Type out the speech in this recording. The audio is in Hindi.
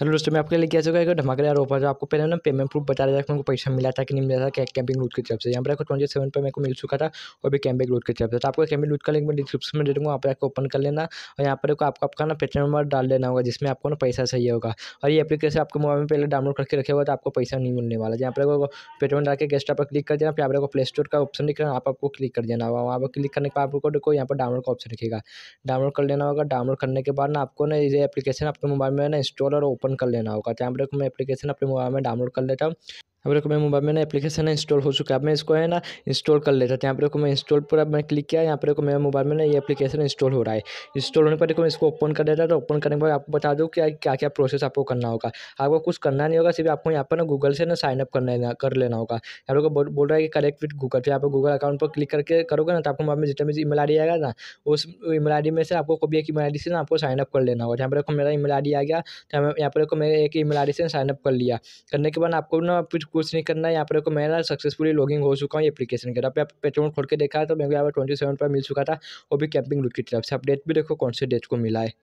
हेलो दोस्तों मैं आपके लिए क्या चुका है यार ऑफर आपको पहले ना पेमेंट प्रूफ बता रहा था कि उनको पैसा मिला था कि नहीं मिला था क्या कैंपिंग रूट की तरफ से यहाँ पर आपको ट्वेंटी सेवन पर मेरे को मिल चुका था और भी कैंपिंग रूट की तरफ से तो आपको कैंपिंग रूट का लिंक मैं डिस्क्रिप्शन में दे दूँगा पर आपको ओपन कर लेना और यहाँ पर आपको आपका ना पेटीएम नंबर डाल देना होगा जिसमें आपको ना पैसा चाहिए होगा और ये एप्लीकेशन आपको मोबाइल में पहले डाउनलोड करके रखे हुआ तो आपको पैसा नहीं मिलने वाला यहाँ पर आपको पेटीएम डाल के गेस्ट पर क्लिक कर देना फिर आपको प्ले स्टोर का ऑप्शन दिख रहा है आप आपको क्लिक कर देना होगा वहाँ पर क्लिक करने के बाद आपको देखो यहाँ पर डाउनलोड का ऑप्शन रखेगा डाउनलोड कर लेना होगा डाउनलोड करने के बाद ना आपको ना ये एप्लीकेशन आपके मोबाइल में ना इंस्टॉल और ओपन ओपन कर लेना होगा तो यहाँ पर मैं एप्लीकेशन अपने मोबाइल में डाउनलोड कर लेता हूँ अब देखो मेरे मोबाइल में ना एप्लीकेशन है इंस्टॉल हो चुका है मैं इसको है ना इंस्टॉल कर लेता था यहाँ पर देखो मैं इंस्टॉल पर मैं क्लिक किया यहाँ पर देखो मेरे मोबाइल में ना ये एप्लीकेशन इंस्टॉल हो रहा है इंस्टॉल होने पर देखो मैं इसको ओपन कर देता था ओपन करने के बाद आपको बता दूँ कि क्या क्या प्रोसेस आपको करना होगा आपको कुछ करना नहीं होगा सिर्फ आपको यहाँ पर ना गूगल से ना साइनअप करना कर लेना होगा यहाँ पर बोल रहा है कि करेक्ट विथ गूगल फिर यहाँ पर गूगल अकाउंट पर क्लिक करके करोगे ना तो आपको मोबाइल में जितना भी मेल आई आएगा ना उस ई आई में से आपको कभी एक ई आई से ना आपको साइनअप कर लेना होगा यहाँ पर देखो मेरा ई आई आ गया तो यहाँ पर देखो मेरे एक ई आई से साइनअप कर लिया करने के बाद आपको ना कुछ नहीं करना है यहाँ पर देखो मैं ना सक्सेसफुली लॉगिंग हो चुका हूँ एप्लीकेशन के तरफ पेट्रोल खोल के देखा तो मेरे को यहाँ पर ट्वेंटी सेवन पर मिल चुका था वो भी कैंपिंग रूट की तरफ से अपडेट भी देखो कौन से डेट को मिला है